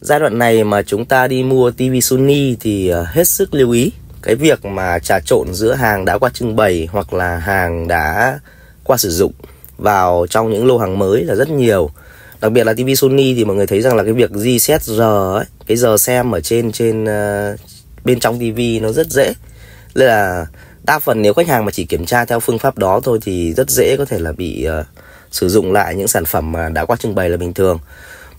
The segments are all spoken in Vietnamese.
giai đoạn này mà chúng ta đi mua TV Sony thì ờ, hết sức lưu ý cái việc mà trà trộn giữa hàng đã qua trưng bày hoặc là hàng đã qua sử dụng vào trong những lô hàng mới là rất nhiều đặc biệt là TV Sony thì mọi người thấy rằng là cái việc reset giờ ấy, cái giờ xem ở trên trên uh, bên trong TV nó rất dễ nên là đa phần nếu khách hàng mà chỉ kiểm tra theo phương pháp đó thôi thì rất dễ có thể là bị uh, sử dụng lại những sản phẩm mà đã qua trưng bày là bình thường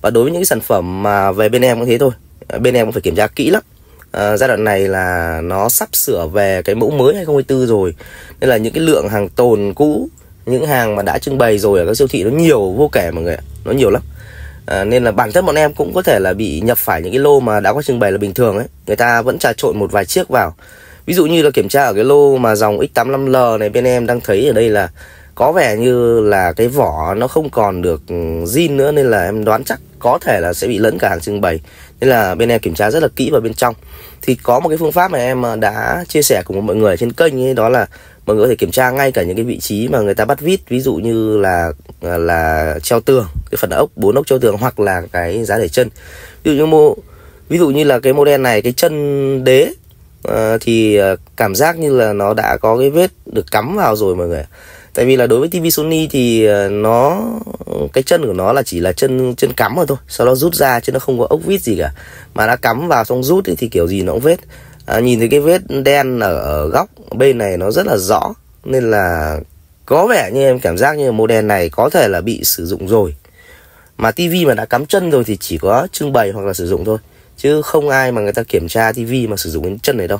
và đối với những sản phẩm mà về bên em cũng thế thôi bên em cũng phải kiểm tra kỹ lắm à, giai đoạn này là nó sắp sửa về cái mẫu mới 2024 rồi nên là những cái lượng hàng tồn cũ những hàng mà đã trưng bày rồi ở các siêu thị nó nhiều vô kể mọi người ạ nó nhiều lắm à, nên là bản thân bọn em cũng có thể là bị nhập phải những cái lô mà đã có trưng bày là bình thường ấy người ta vẫn trà trộn một vài chiếc vào ví dụ như là kiểm tra ở cái lô mà dòng X85L này bên em đang thấy ở đây là có vẻ như là cái vỏ nó không còn được ừ, zin nữa nên là em đoán chắc có thể là sẽ bị lẫn cả hàng trưng bày nên là bên em kiểm tra rất là kỹ vào bên trong thì có một cái phương pháp mà em ờ, đã chia sẻ cùng mọi người trên kênh ấy, đó là mọi người có thể kiểm tra ngay cả những cái vị trí mà người ta bắt vít ví dụ như là ờ, là treo tường cái phần ốc bốn ốc treo tường hoặc là cái giá để chân ví dụ như mô ví dụ như là cái model này cái chân đế uh, thì cảm giác như là nó đã có cái vết được cắm vào rồi mọi người tại vì là đối với TV Sony thì ờ, nó cái chân của nó là chỉ là chân chân cắm mà thôi sau đó rút ra chứ nó không có ốc vít gì cả mà đã cắm vào xong rút thì, thì kiểu gì nó cũng vết à, nhìn thấy cái vết đen ở, ở góc bên này nó rất là rõ nên là có vẻ như em cảm giác như model này có thể là bị sử dụng rồi mà tivi mà đã cắm chân rồi thì chỉ có trưng bày hoặc là sử dụng thôi chứ không ai mà người ta kiểm tra tivi mà sử dụng đến chân này đâu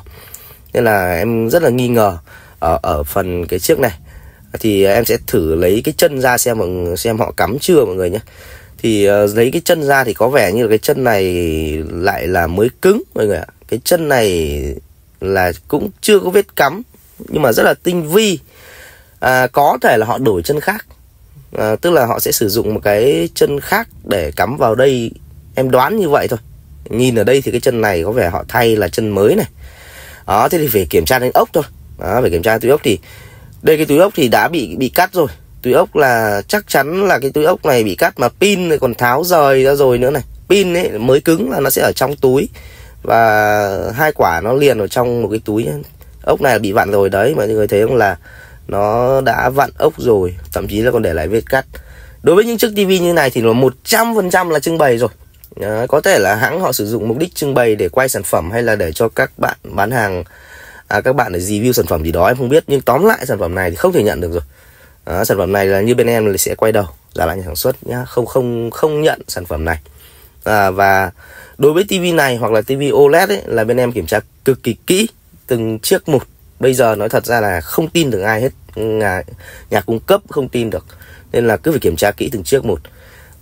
nên là em rất là nghi ngờ ở ở phần cái chiếc này thì à, em sẽ thử lấy cái chân ra xem xem họ cắm chưa mọi người nhé thì uh, lấy cái chân ra thì có vẻ như là cái chân này lại là mới cứng mọi người ạ cái chân này là cũng chưa có vết cắm nhưng mà rất là tinh vi à, có thể là họ đổi chân khác à, tức là họ sẽ sử dụng một cái chân khác để cắm vào đây em đoán như vậy thôi nhìn ở đây thì cái chân này có vẻ họ thay là chân mới này đó thế thì phải kiểm tra đến ốc thôi đó, phải kiểm tra từ ốc thì đây cái túi ốc thì đã bị bị cắt rồi túi ốc là chắc chắn là cái túi ốc này bị cắt mà pin này còn tháo rời ra rồi nữa này pin ấy mới cứng là nó sẽ ở trong túi và hai quả nó liền ở trong một cái túi ốc này là bị vặn rồi đấy mọi người thấy không là nó đã vặn ốc rồi thậm chí là còn để lại vết cắt đối với những chiếc tivi như này thì nó một trăm phần trăm là trưng bày rồi à, có thể là hãng họ sử dụng mục đích trưng bày để quay sản phẩm hay là để cho các bạn bán hàng à, các bạn để review sản phẩm gì đó em không biết nhưng tóm lại sản phẩm này thì không thể nhận được rồi à, sản phẩm này là như bên em là sẽ quay đầu giả lại nhà sản xuất nhá không không không nhận sản phẩm này à, và đối với tivi này hoặc là tivi OLED ấy, là bên em kiểm tra cực kỳ kỹ từng chiếc một bây giờ nói thật ra là không tin được ai hết nhà, nhà cung cấp không tin được nên là cứ phải kiểm tra kỹ từng chiếc một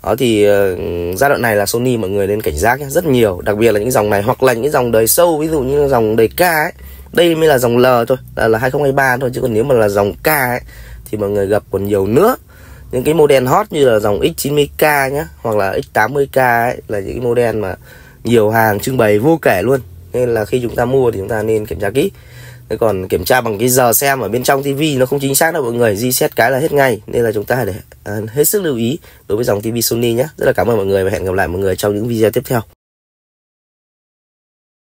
đó thì uh, giai đoạn này là Sony mọi người nên cảnh giác nhé, rất nhiều đặc biệt là những dòng này hoặc là những dòng đời sâu ví dụ như dòng đời ca ấy đây mới là dòng L thôi là, là 2023 thôi chứ còn nếu mà là dòng K ấy, thì mọi người gặp còn nhiều nữa những cái model hot như là dòng X90K nhá hoặc là X80K ấy, là những cái model mà nhiều hàng trưng bày vô kể luôn nên là khi chúng ta mua thì chúng ta nên kiểm tra kỹ Thế còn kiểm tra bằng cái giờ xem ở bên trong tivi nó không chính xác đâu mọi người reset cái là hết ngay nên là chúng ta để à, hết sức lưu ý đối với dòng tivi Sony nhé rất là cảm ơn mọi người và hẹn gặp lại mọi người trong những video tiếp theo